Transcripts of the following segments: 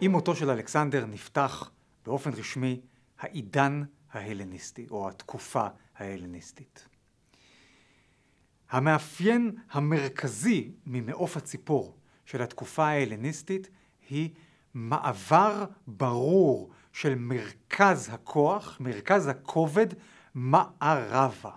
עם מותו של אלכסנדר נפתח באופן רשמי העידן ההלניסטי, או התקופה ההלניסטית. המאפיין המרכזי ממעוף הציפור של התקופה ההלניסטית היא מעבר ברור של מרכז הכוח, מרכז הכובד, מערבה.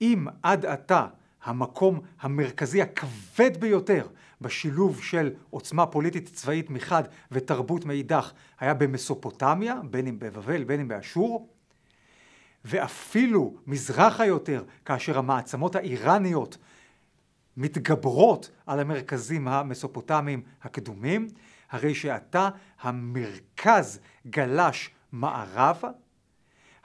אם עד עתה המקום המרכזי הכבד ביותר בשילוב של עוצמה פוליטית צבאית מחד ותרבות מאידך היה במסופוטמיה, בין אם בבבל בין אם באשור, ואפילו מזרחה יותר כאשר המעצמות האיראניות מתגברות על המרכזים המסופוטמיים הקדומים, הרי שעתה המרכז גלש מערבה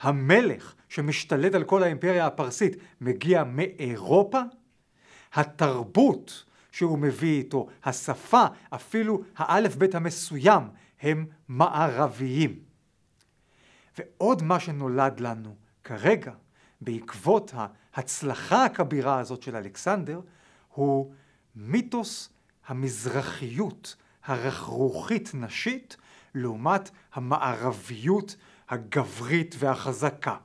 המלך שמשתלט על כל האימפריה הפרסית מגיע מאירופה? התרבות שהוא מביא איתו, השפה, אפילו האלף בית המסוים, הם מערביים. ועוד מה שנולד לנו כרגע, בעקבות ההצלחה הכבירה הזאת של אלכסנדר, הוא מיתוס המזרחיות הרכרוכית נשית לעומת המערביות הגברית והחזקה.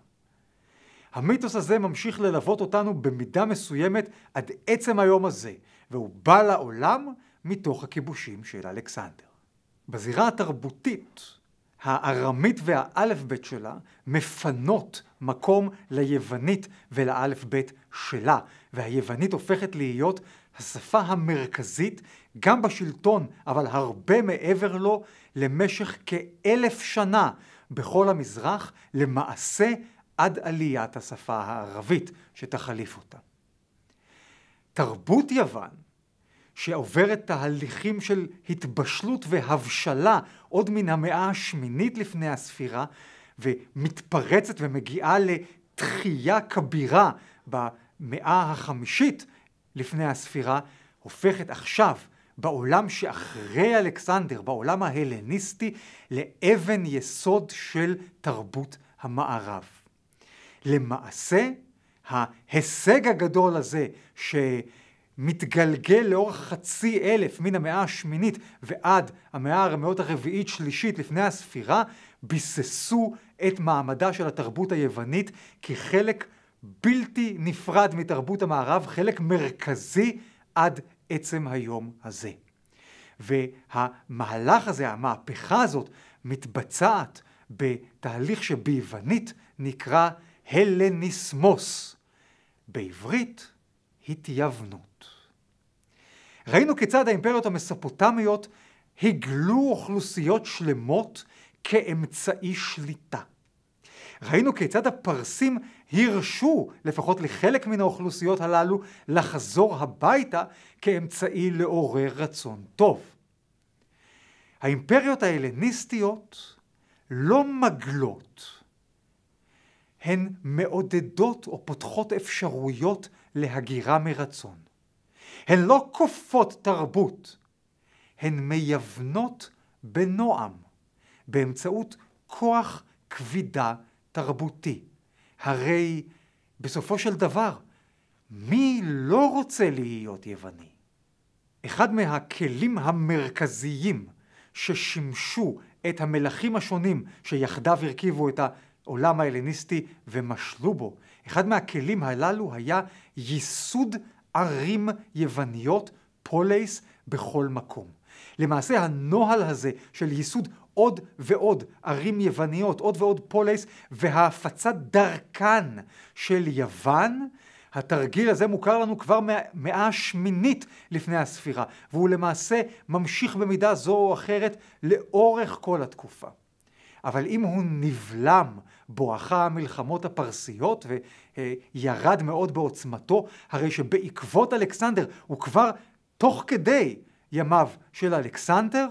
המיתוס הזה ממשיך ללוות אותנו במידה מסוימת עד עצם היום הזה, והוא בא לעולם מתוך הכיבושים של אלכסנדר. בזירה התרבותית, הארמית והאלף-בית שלה מפנות מקום ליוונית ולאלף-בית שלה, והיוונית הופכת להיות השפה המרכזית גם בשלטון, אבל הרבה מעבר לו, למשך כאלף שנה. בכל המזרח למעשה עד עליית השפה הערבית שתחליף אותה. תרבות יוון, שעוברת תהליכים של התבשלות והבשלה עוד מן המאה השמינית לפני הספירה, ומתפרצת ומגיעה לתחייה כבירה במאה החמישית לפני הספירה, הופכת עכשיו בעולם שאחרי אלכסנדר, בעולם ההלניסטי, לאבן יסוד של תרבות המערב. למעשה, ההישג הגדול הזה שמתגלגל לאורך חצי אלף מן המאה השמינית ועד המאה הרמאות הרביעית שלישית לפני הספירה, ביססו את מעמדה של התרבות היוונית כחלק בלתי נפרד מתרבות המערב, חלק מרכזי עד עצם היום הזה. והמהלך הזה, המהפכה הזאת, מתבצעת בתהליך שביוונית נקרא הלניסמוס. בעברית, התייוונות. ראינו כיצד האימפריות המסופוטמיות הגלו אוכלוסיות שלמות כאמצעי שליטה. ראינו כיצד הפרסים הרשו לפחות לחלק מן האוכלוסיות הללו לחזור הביתה כאמצעי לעורר רצון טוב. האימפריות ההלניסטיות לא מגלות, הן מעודדות או פותחות אפשרויות להגירה מרצון. הן לא כופות תרבות, הן מייבנות בנועם, באמצעות כוח כבידה תרבותי. הרי בסופו של דבר, מי לא רוצה להיות יווני? אחד מהכלים המרכזיים ששימשו את המלכים השונים שיחדיו הרכיבו את העולם ההלניסטי ומשלו בו, אחד מהכלים הללו היה ייסוד ערים יווניות, פולייס, בכל מקום. למעשה הנוהל הזה של ייסוד עוד ועוד ערים יווניות, עוד ועוד פוליס, וההפצה דרכן של יוון, התרגיל הזה מוכר לנו כבר מהמאה השמינית לפני הספירה, והוא למעשה ממשיך במידה זו או אחרת לאורך כל התקופה. אבל אם הוא נבלם בואכה המלחמות הפרסיות וירד מאוד בעוצמתו, הרי שבעקבות אלכסנדר, הוא כבר תוך כדי ימיו של אלכסנדר,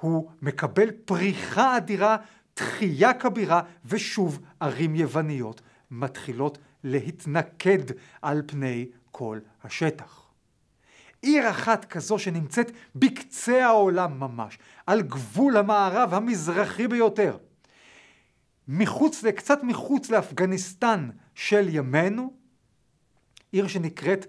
הוא מקבל פריחה אדירה, תחייה כבירה, ושוב ערים יווניות מתחילות להתנקד על פני כל השטח. עיר אחת כזו שנמצאת בקצה העולם ממש, על גבול המערב המזרחי ביותר. מחוץ, קצת מחוץ לאפגניסטן של ימינו, עיר שנקראת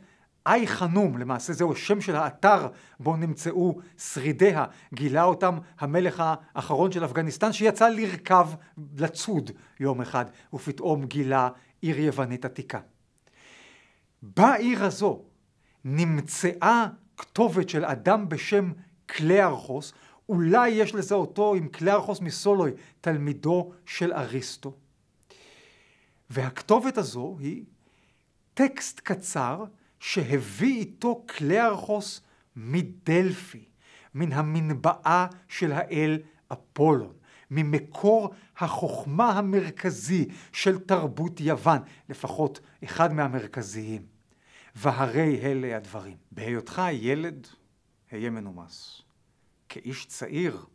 אי חנום, למעשה זהו השם של האתר בו נמצאו שרידיה, גילה אותם המלך האחרון של אפגניסטן שיצא לרכב, לצוד יום אחד, ופתאום גילה עיר יוונית עתיקה. בעיר הזו נמצאה כתובת של אדם בשם קליארכוס, אולי יש אותו עם קליארכוס מסולוי, תלמידו של אריסטו. והכתובת הזו היא טקסט קצר שהביא איתו קליארכוס מדלפי, מן המנבעה של האל אפולון, ממקור החוכמה המרכזי של תרבות יוון, לפחות אחד מהמרכזיים. והרי אלה הדברים. בהיותך ילד, היה מנומס. כאיש צעיר,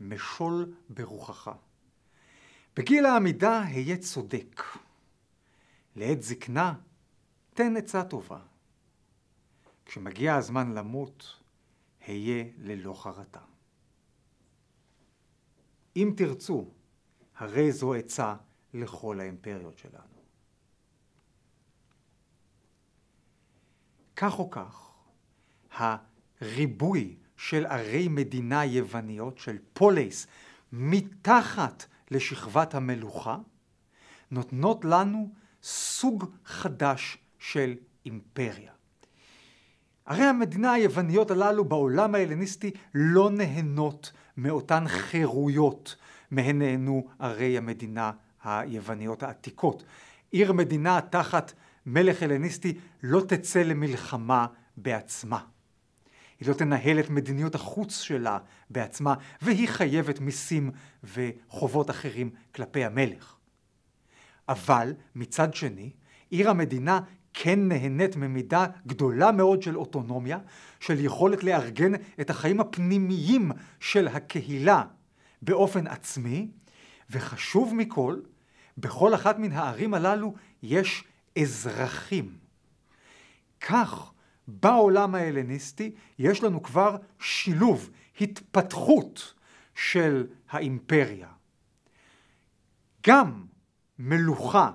משול ברוחך. בגיל העמידה היה צודק. לעת זקנה, תן עצה טובה. כשמגיע הזמן למות, היה ללא חרטה. אם תרצו, הרי זו עצה לכל האימפריות שלנו. כך או כך, הריבוי של ערי מדינה יווניות, של פוליס, מתחת לשכבת המלוכה, נותנות לנו סוג חדש של אימפריה. ערי המדינה היווניות הללו בעולם ההלניסטי לא נהנות מאותן חירויות מהן נהנו ערי המדינה היווניות העתיקות. עיר מדינה תחת מלך הלניסטי לא תצא למלחמה בעצמה. היא לא תנהל את מדיניות החוץ שלה בעצמה, והיא חייבת מיסים וחובות אחרים כלפי המלך. אבל, מצד שני, עיר המדינה כן נהנית ממידה גדולה מאוד של אוטונומיה, של יכולת לארגן את החיים הפנימיים של הקהילה באופן עצמי, וחשוב מכל, בכל אחת מן הערים הללו יש אזרחים. כך בעולם ההלניסטי יש לנו כבר שילוב, התפתחות של האימפריה. גם מלוכה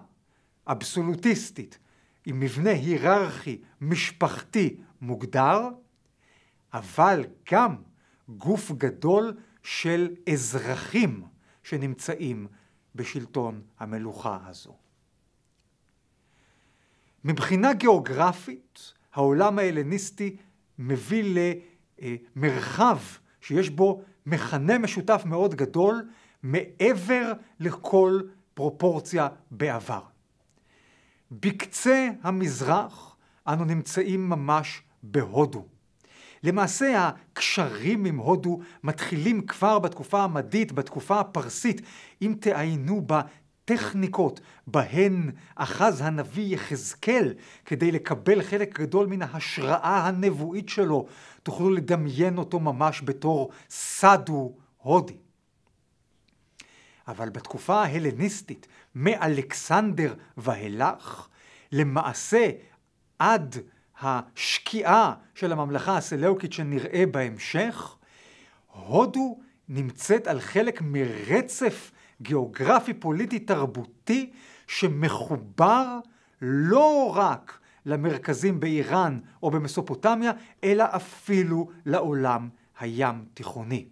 אבסולוטיסטית עם מבנה היררכי משפחתי מוגדר, אבל גם גוף גדול של אזרחים שנמצאים בשלטון המלוכה הזו. מבחינה גיאוגרפית, העולם ההלניסטי מביא למרחב אה, שיש בו מכנה משותף מאוד גדול מעבר לכל פרופורציה בעבר. בקצה המזרח אנו נמצאים ממש בהודו. למעשה הקשרים עם הודו מתחילים כבר בתקופה המדית, בתקופה הפרסית. אם תעיינו בטכניקות בהן אחז הנביא יחזקאל כדי לקבל חלק גדול מן ההשראה הנבואית שלו, תוכלו לדמיין אותו ממש בתור סדו הודי. אבל בתקופה ההלניסטית, מאלכסנדר ואילך, למעשה עד השקיעה של הממלכה הסלאוקית שנראה בהמשך, הודו נמצאת על חלק מרצף גיאוגרפי, פוליטי, תרבותי, שמחובר לא רק למרכזים באיראן או במסופוטמיה, אלא אפילו לעולם הים תיכוני.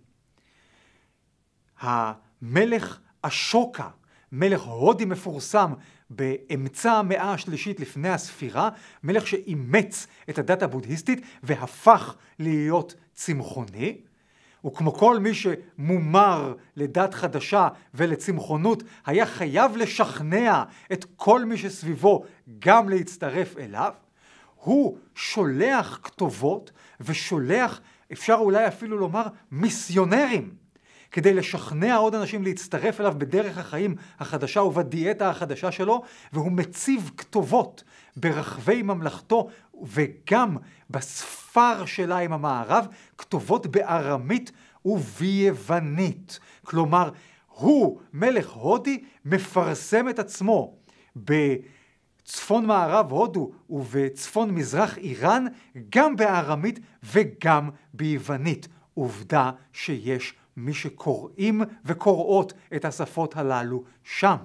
המלך אשוקה מלך הודי מפורסם באמצע המאה השלישית לפני הספירה, מלך שאימץ את הדת הבודהיסטית והפך להיות צמחוני. וכמו כל מי שמומר לדת חדשה ולצמחונות, היה חייב לשכנע את כל מי שסביבו גם להצטרף אליו. הוא שולח כתובות ושולח, אפשר אולי אפילו לומר, מיסיונרים כדי לשכנע עוד אנשים להצטרף אליו בדרך החיים החדשה ובדיאטה החדשה שלו, והוא מציב כתובות ברחבי ממלכתו וגם בספר שלה עם המערב, כתובות בארמית וביוונית. כלומר, הוא, מלך הודי, מפרסם את עצמו בצפון מערב הודו ובצפון מזרח איראן, גם בארמית וגם ביוונית. עובדה שיש מי שקוראים וקוראות את השפות הללו שם.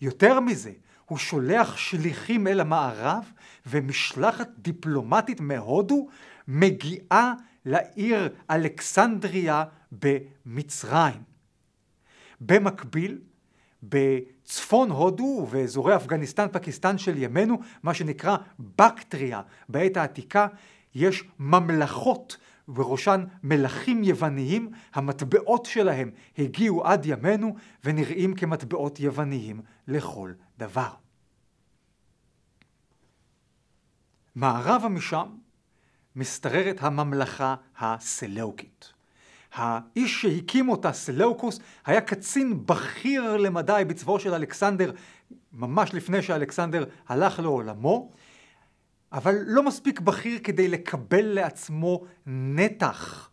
יותר מזה, הוא שולח שליחים אל המערב, ומשלחת דיפלומטית מהודו מגיעה לעיר אלכסנדריה במצרים. במקביל, בצפון הודו ובאזורי אפגניסטן פקיסטן של ימינו, מה שנקרא בקטריה בעת העתיקה, יש ממלכות ובראשן מלכים יווניים, המטבעות שלהם הגיעו עד ימינו ונראים כמטבעות יווניים לכל דבר. מערבה משם משתררת הממלכה הסלאוקית. האיש שהקים אותה, סלאוקוס, היה קצין בכיר למדי בצבאו של אלכסנדר, ממש לפני שאלכסנדר הלך לעולמו, אבל לא מספיק בכיר כדי לקבל לעצמו נתח,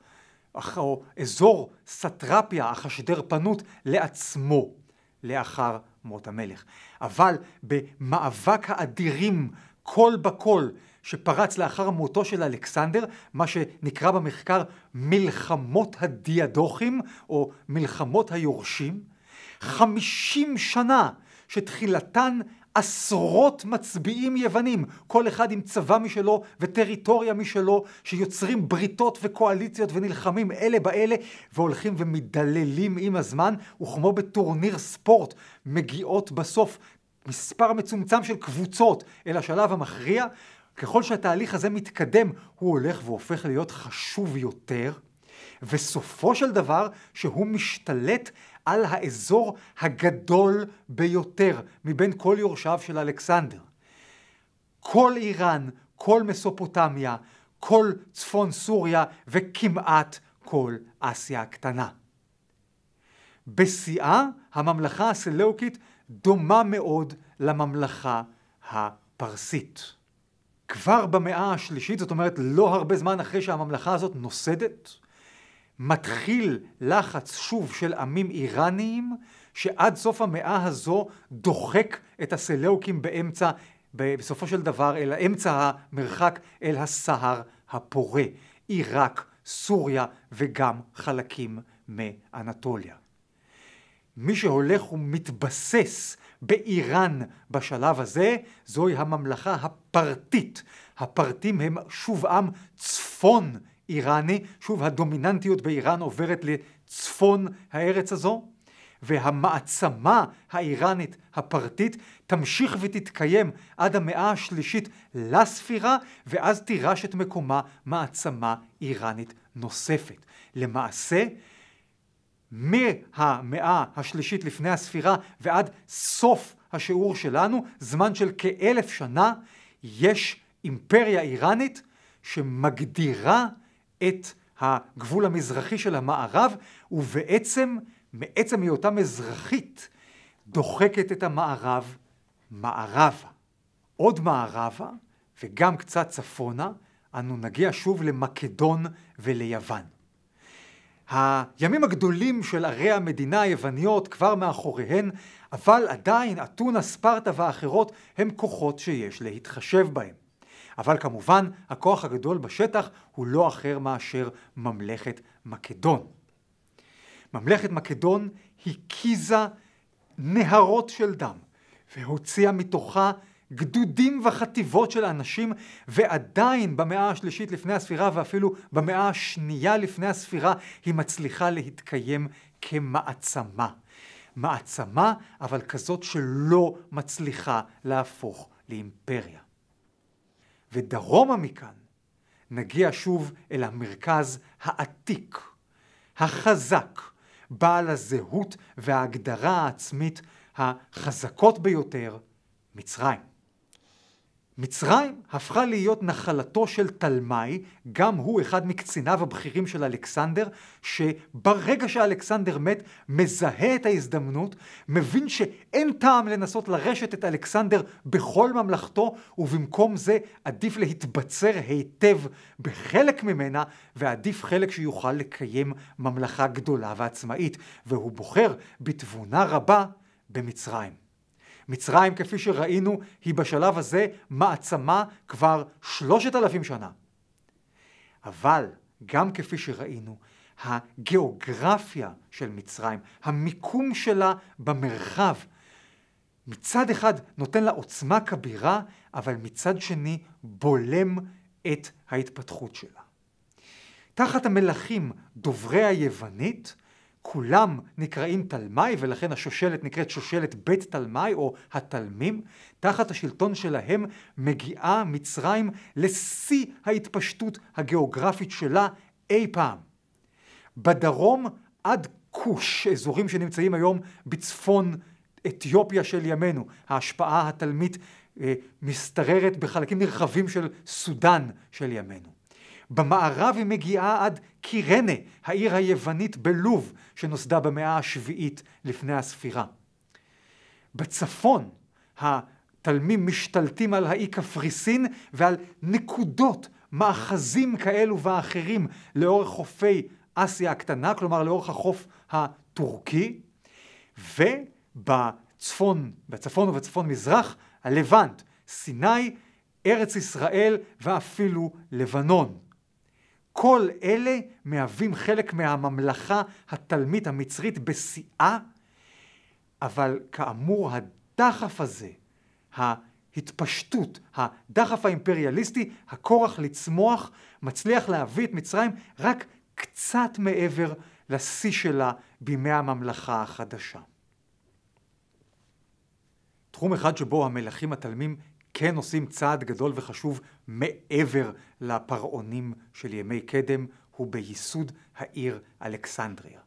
או אזור סטרפיה, פנות לעצמו, לאחר מות המלך. אבל במאבק האדירים, כל בכל, שפרץ לאחר מותו של אלכסנדר, מה שנקרא במחקר מלחמות הדיאדוכים, או מלחמות היורשים, חמישים שנה שתחילתן עשרות מצביעים יוונים, כל אחד עם צבא משלו וטריטוריה משלו, שיוצרים בריתות וקואליציות ונלחמים אלה באלה, והולכים ומדללים עם הזמן, וכמו בטורניר ספורט, מגיעות בסוף מספר מצומצם של קבוצות אל השלב המכריע. ככל שהתהליך הזה מתקדם, הוא הולך והופך להיות חשוב יותר. וסופו של דבר שהוא משתלט על האזור הגדול ביותר מבין כל יורשיו של אלכסנדר. כל איראן, כל מסופוטמיה, כל צפון סוריה וכמעט כל אסיה הקטנה. בשיאה הממלכה הסלאוקית דומה מאוד לממלכה הפרסית. כבר במאה השלישית, זאת אומרת לא הרבה זמן אחרי שהממלכה הזאת נוסדת, מתחיל לחץ שוב של עמים איראניים שעד סוף המאה הזו דוחק את הסלאוקים באמצע, בסופו של דבר אל אמצע המרחק אל הסהר הפורה, עיראק, סוריה וגם חלקים מאנטוליה. מי שהולך ומתבסס באיראן בשלב הזה, זוהי הממלכה הפרטית. הפרטים הם שוב עם צפון איראני. שוב, הדומיננטיות באיראן עוברת לצפון הארץ הזו, והמעצמה האיראנית הפרטית תמשיך ותתקיים עד המאה השלישית לספירה, ואז תירש את מקומה מעצמה איראנית נוספת. למעשה, מהמאה השלישית לפני הספירה ועד סוף השיעור שלנו, זמן של כאלף שנה, יש אימפריה איראנית שמגדירה את הגבול המזרחי של המערב, ובעצם, מעצם היותה מזרחית, דוחקת את המערב מערבה. עוד מערבה, וגם קצת צפונה, אנו נגיע שוב למקדון וליוון. הימים הגדולים של ערי המדינה היווניות כבר מאחוריהן, אבל עדיין אתונה, ספרטה ואחרות הם כוחות שיש להתחשב בהם. אבל כמובן, הכוח הגדול בשטח הוא לא אחר מאשר ממלכת מקדון. ממלכת מקדון הקיזה נהרות של דם, והוציאה מתוכה גדודים וחטיבות של אנשים, ועדיין במאה השלישית לפני הספירה ואפילו במאה השנייה לפני הספירה היא מצליחה להתקיים כמעצמה. מעצמה, אבל כזאת שלא מצליחה להפוך לאימפריה. ודרומה מכאן נגיע שוב אל המרכז העתיק, החזק, בעל הזהות וההגדרה העצמית החזקות ביותר, מצרים. מצרים הפכה להיות נחלתו של תלמי, גם הוא אחד מקציניו הבכירים של אלכסנדר, שברגע שאלכסנדר מת, מזהה את ההזדמנות, מבין שאין טעם לנסות לרשת את אלכסנדר בכל ממלכתו, ובמקום זה עדיף להתבצר היטב בחלק ממנה, ועדיף חלק שיוכל לקיים ממלכה גדולה ועצמאית, והוא בוחר בתבונה רבה במצרים. מצרים, כפי שראינו, היא בשלב הזה מעצמה כבר שלושת אלפים שנה. אבל גם כפי שראינו, הגיאוגרפיה של מצרים, המיקום שלה במרחב, מצד אחד נותן לה עוצמה כבירה, אבל מצד שני בולם את ההתפתחות שלה. תחת המלכים דוברי היוונית, כולם נקראים תלמי, ולכן השושלת נקראת שושלת בית תלמי או התלמים. תחת השלטון שלהם מגיעה מצרים לשיא ההתפשטות הגיאוגרפית שלה אי פעם. בדרום עד כוש, אזורים שנמצאים היום בצפון אתיופיה של ימינו. ההשפעה התלמית אה, משתררת בחלקים נרחבים של סודאן של ימינו. במערב היא מגיעה עד קירנה, העיר היוונית בלוב, שנוסדה במאה השביעית לפני הספירה. בצפון התלמים משתלטים על האי קפריסין ועל נקודות, מאחזים כאלו ואחרים לאורך חופי אסיה הקטנה, כלומר לאורך החוף הטורקי, ובצפון, בצפון ובצפון מזרח, הלבנט, סיני, ארץ ישראל ואפילו לבנון. כל אלה מהווים חלק מהממלכה התלמית המצרית בשיאה, אבל כאמור הדחף הזה, ההתפשטות, הדחף האימפריאליסטי, הכורח לצמוח, מצליח להביא את מצרים רק קצת מעבר לשיא שלה בימי הממלכה החדשה. תחום אחד שבו המלכים התלמים כן עושים צעד גדול וחשוב מעבר לפרעונים של ימי קדם, הוא בייסוד העיר אלכסנדריה.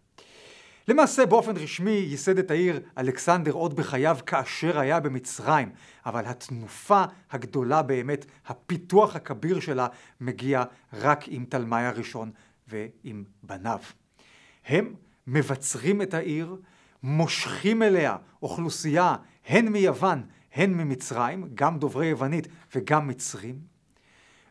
למעשה באופן רשמי ייסד את העיר אלכסנדר עוד בחייו כאשר היה במצרים, אבל התנופה הגדולה באמת, הפיתוח הכביר שלה, מגיע רק עם תלמי הראשון ועם בניו. הם מבצרים את העיר, מושכים אליה אוכלוסייה הן מיוון הן ממצרים, גם דוברי יוונית וגם מצרים,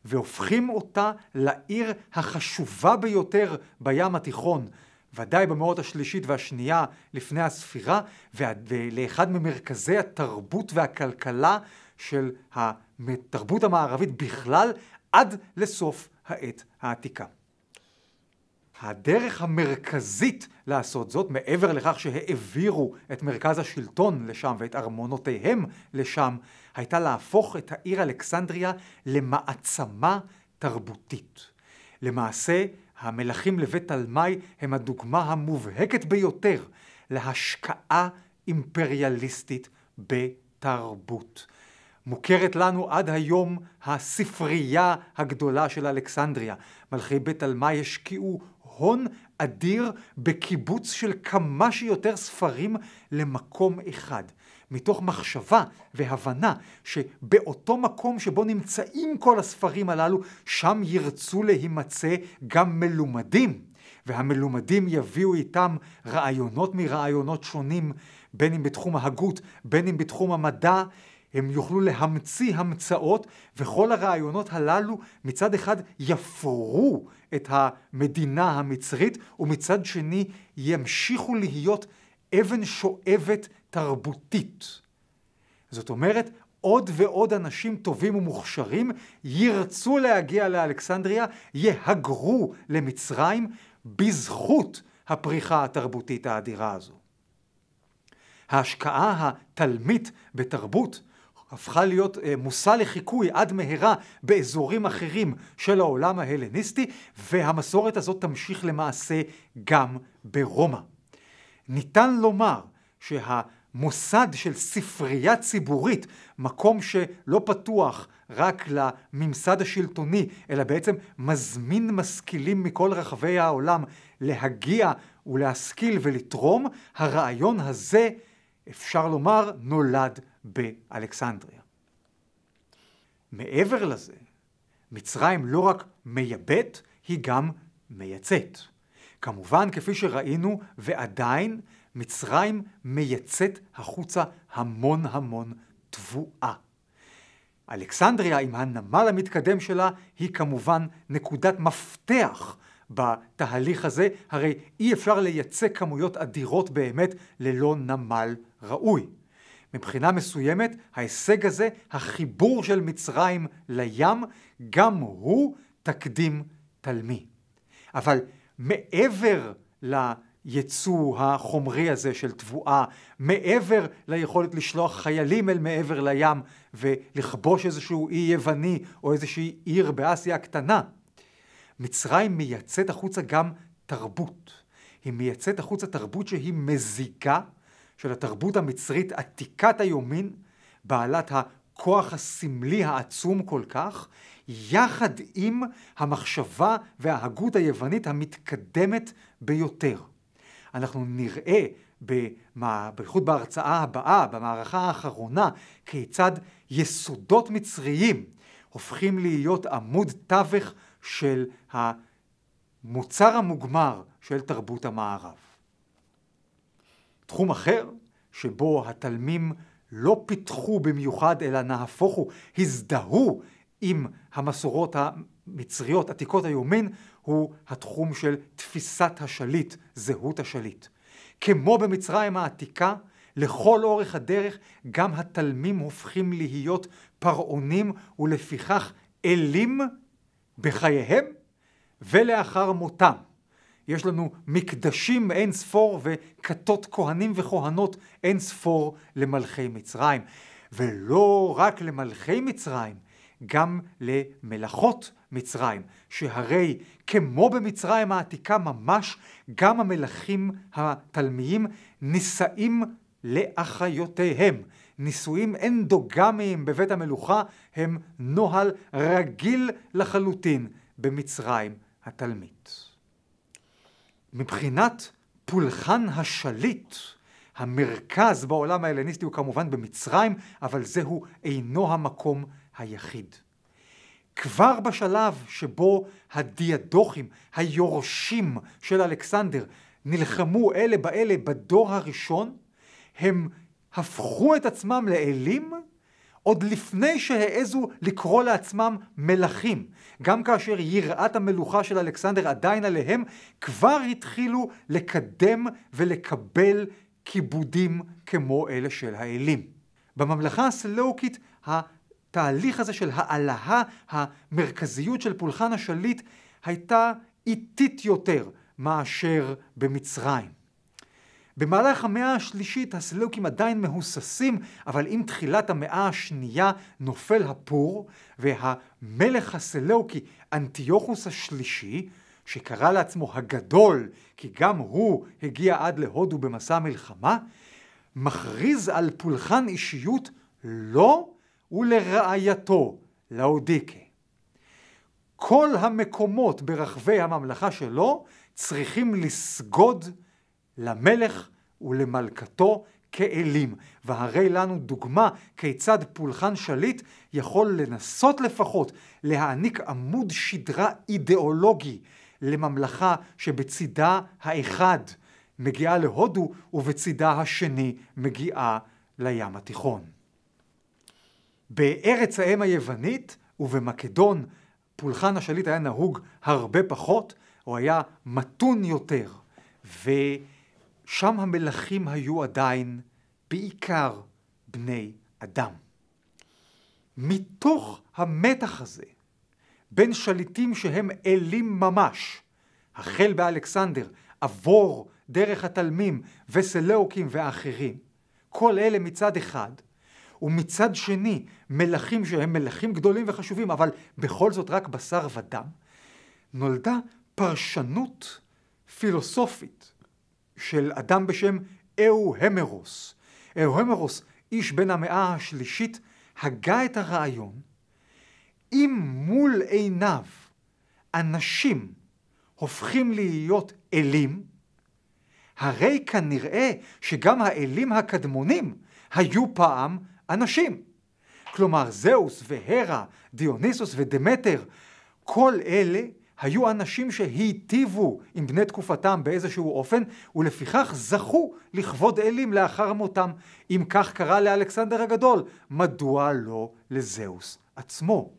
והופכים אותה לעיר החשובה ביותר בים התיכון, ודאי במאות השלישית והשנייה לפני הספירה, ולאחד ממרכזי התרבות והכלכלה של התרבות המערבית בכלל, עד לסוף העת העתיקה. הדרך המרכזית לעשות זאת, מעבר לכך שהעבירו את מרכז השלטון לשם ואת ארמונותיהם לשם, הייתה להפוך את העיר אלכסנדריה למעצמה תרבותית. למעשה, המלכים לבית תלמי הם הדוגמה המובהקת ביותר להשקעה אימפריאליסטית בתרבות. מוכרת לנו עד היום הספרייה הגדולה של אלכסנדריה. מלכי בית תלמי השקיעו הון אדיר בקיבוץ של כמה שיותר ספרים למקום אחד. מתוך מחשבה והבנה שבאותו מקום שבו נמצאים כל הספרים הללו, שם ירצו להימצא גם מלומדים. והמלומדים יביאו איתם רעיונות מרעיונות שונים, בין אם בתחום ההגות, בין אם בתחום המדע, הם יוכלו להמציא המצאות, וכל הרעיונות הללו מצד אחד יפרו את המדינה המצרית, ומצד שני ימשיכו להיות אבן שואבת תרבותית. זאת אומרת, עוד ועוד אנשים טובים ומוכשרים ירצו להגיע לאלכסנדריה, יהגרו למצרים בזכות הפריחה התרבותית האדירה הזו. ההשקעה התלמית בתרבות הפכה להיות אה, מושא לחיקוי עד מהרה באזורים אחרים של העולם ההלניסטי, והמסורת הזאת תמשיך למעשה גם ברומא. ניתן לומר שהמוסד של ספרייה ציבורית, מקום שלא פתוח רק לממסד השלטוני, אלא בעצם מזמין משכילים מכל רחבי העולם להגיע ולהשכיל ולתרום, הרעיון הזה, אפשר לומר, נולד באלכסנדריה. מעבר לזה, מצרים לא רק מייבאת, היא גם מייצאת. כמובן, כפי שראינו, ועדיין, מצרים מייצאת החוצה המון המון תבואה. אלכסנדריה, עם הנמל המתקדם שלה, היא כמובן נקודת מפתח בתהליך הזה, הרי אי אפשר לייצא כמויות אדירות באמת ללא נמל ראוי. מבחינה מסוימת, ההישג הזה, החיבור של מצרים לים, גם הוא תקדים תלמי. אבל מעבר ליצוא החומרי הזה של תבואה, מעבר ליכולת לשלוח חיילים אל מעבר לים ולכבוש איזשהו אי יווני או איזושהי עיר באסיה הקטנה, מצרים מייצאת החוצה גם תרבות. היא מייצאת החוצה תרבות שהיא מזיקה של התרבות המצרית עתיקת היומין, בעלת הכוח הסמלי העצום כל כך, יחד עם המחשבה וההגות היוונית המתקדמת ביותר. אנחנו נראה, בייחוד בהרצאה הבאה, במערכה האחרונה, כיצד יסודות מצריים הופכים להיות עמוד תווך של המוצר המוגמר של תרבות המערב. תחום אחר, שבו התלמים לא פיתחו במיוחד, אלא נהפוך הוא, הזדהו עם המסורות המצריות עתיקות היומין, הוא התחום של תפיסת השליט, זהות השליט. כמו במצרים העתיקה, לכל אורך הדרך גם התלמים הופכים להיות פרעונים ולפיכך אלים בחייהם ולאחר מותם. יש לנו מקדשים אין ספור וכתות כהנים וכהנות אין ספור למלכי מצרים. ולא רק למלכי מצרים, גם למלאכות מצרים, שהרי כמו במצרים העתיקה ממש, גם המלכים התלמיים נישאים לאחיותיהם. נישואים אנדוגמיים בבית המלוכה הם נוהל רגיל לחלוטין במצרים התלמית. מבחינת פולחן השליט, המרכז בעולם ההלניסטי הוא כמובן במצרים, אבל זהו אינו המקום היחיד. כבר בשלב שבו הדיאדוכים, היורשים של אלכסנדר, נלחמו אלה באלה בדור הראשון, הם הפכו את עצמם לאלים עוד לפני שהעזו לקרוא לעצמם מלכים. גם כאשר יראת המלוכה של אלכסנדר עדיין עליהם, כבר התחילו לקדם ולקבל כיבודים כמו אלה של האלים. בממלכה הסלוקית התהליך הזה של העלאה, המרכזיות של פולחן השליט, הייתה איטית יותר מאשר במצרים. במהלך המאה השלישית הסלוקים עדיין מהוססים, אבל עם תחילת המאה השנייה נופל הפור, והמלך הסלוקי אנטיוכוס השלישי, שקרא לעצמו הגדול, כי גם הוא הגיע עד להודו במסע מלחמה, מכריז על פולחן אישיות לו ולרעייתו, לאודיקה. כל המקומות ברחבי הממלכה שלו צריכים לסגוד למלך ולמלכתו כאלים. והרי לנו דוגמה כיצד פולחן שליט יכול לנסות לפחות להעניק עמוד שדרה אידיאולוגי לממלכה שבצידה האחד מגיעה להודו ובצידה השני מגיעה לים התיכון. בארץ האם היוונית ובמקדון פולחן השליט היה נהוג הרבה פחות, הוא היה מתון יותר. ו... שם המלכים היו עדיין בעיקר בני אדם. מתוך המתח הזה בין שליטים שהם אלים ממש, החל באלכסנדר, עבור דרך התלמים וסלאוקים ואחרים. כל אלה מצד אחד, ומצד שני מלכים שהם מלכים גדולים וחשובים, אבל בכל זאת רק בשר ודם, נולדה פרשנות פילוסופית של אדם בשם אהו המרוס, איש בן המאה השלישית, הגה את הרעיון אם מול עיניו אנשים הופכים להיות אלים, הרי כנראה שגם האלים הקדמונים היו פעם אנשים. כלומר, זהוס והרה, דיוניסוס ודמטר, כל אלה היו אנשים שהיטיבו עם בני תקופתם באיזשהו אופן, ולפיכך זכו לכבוד אלים לאחר מותם. אם כך קרה לאלכסנדר הגדול, מדוע לא לזהוס עצמו?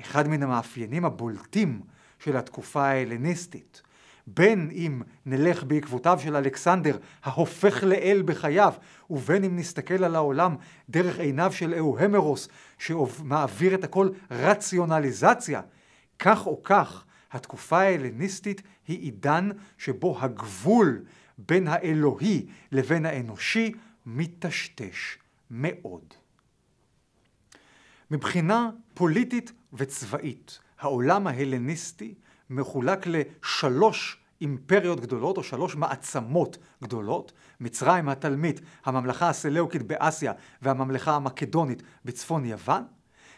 אחד מן המאפיינים הבולטים של התקופה ההלניסטית, בין אם נלך בעקבותיו של אלכסנדר ההופך לאל בחייו, ובין אם נסתכל על העולם דרך עיניו של אהוהמרוס שמעביר את הכל רציונליזציה, כך או כך, התקופה ההלניסטית היא עידן שבו הגבול בין האלוהי לבין האנושי מיטשטש מאוד. מבחינה פוליטית וצבאית, העולם ההלניסטי מחולק לשלוש אימפריות גדולות או שלוש מעצמות גדולות, מצרים התלמית, הממלכה הסלאוקית באסיה והממלכה המקדונית בצפון יוון,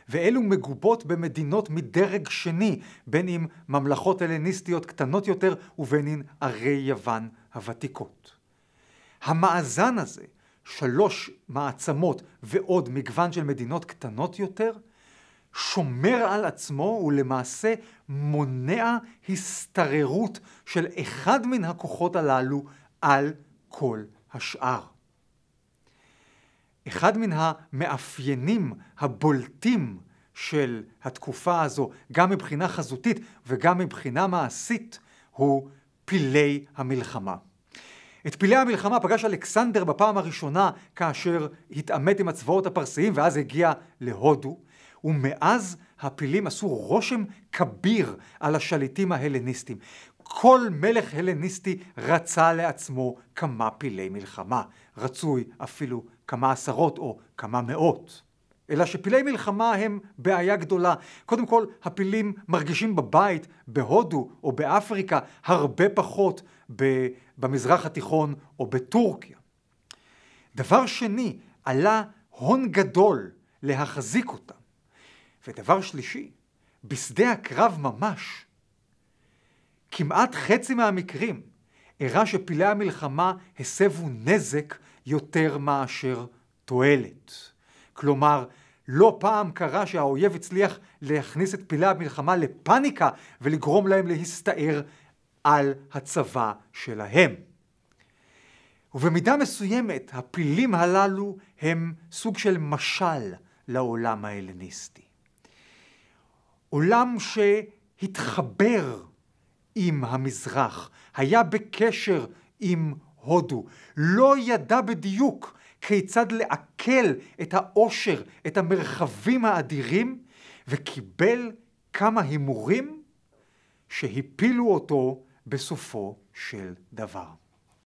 ואלו מגובות במדינות מדרג שני, בין אם ממלכות הלניסטיות קטנות יותר ובין אם ערי יוון הוותיקות. המאזן הזה, שלוש מעצמות ועוד מגוון של מדינות קטנות יותר, שומר על עצמו ולמעשה מונע הסתררות של אחד מן הכוחות הללו על כל השאר. אחד מן המאפיינים הבולטים של התקופה הזו, גם מבחינה חזותית וגם מבחינה מעשית, הוא פילי המלחמה. את פילי המלחמה פגש אלכסנדר בפעם הראשונה כאשר התעמת עם הצבאות הפרסיים ואז הגיע להודו, ומאז הפילים עשו רושם כביר על השליטים ההלניסטים. כל מלך הלניסטי רצה לעצמו כמה פילי מלחמה, רצוי אפילו כמה עשרות או כמה מאות. אלא שפילי מלחמה הם בעיה גדולה. קודם כל, הפילים מרגישים בבית, בהודו או באפריקה, הרבה פחות במזרח התיכון או בטורקיה. דבר שני, עלה הון גדול להחזיק אותם. ודבר שלישי, בשדה הקרב ממש, כמעט חצי מהמקרים אירע שפילי המלחמה הסבו נזק יותר מאשר תועלת. כלומר, לא פעם קרה שהאויב הצליח להכניס את פעילי המלחמה לפאניקה ולגרום להם להסתער על הצבא שלהם. ובמידה מסוימת הפילים הללו הם סוג של משל לעולם ההלניסטי. עולם שהתחבר עם המזרח, היה בקשר עם הודו לא ידע בדיוק כיצד לעכל את העושר, את המרחבים האדירים, וקיבל כמה הימורים שהפילו אותו בסופו של דבר.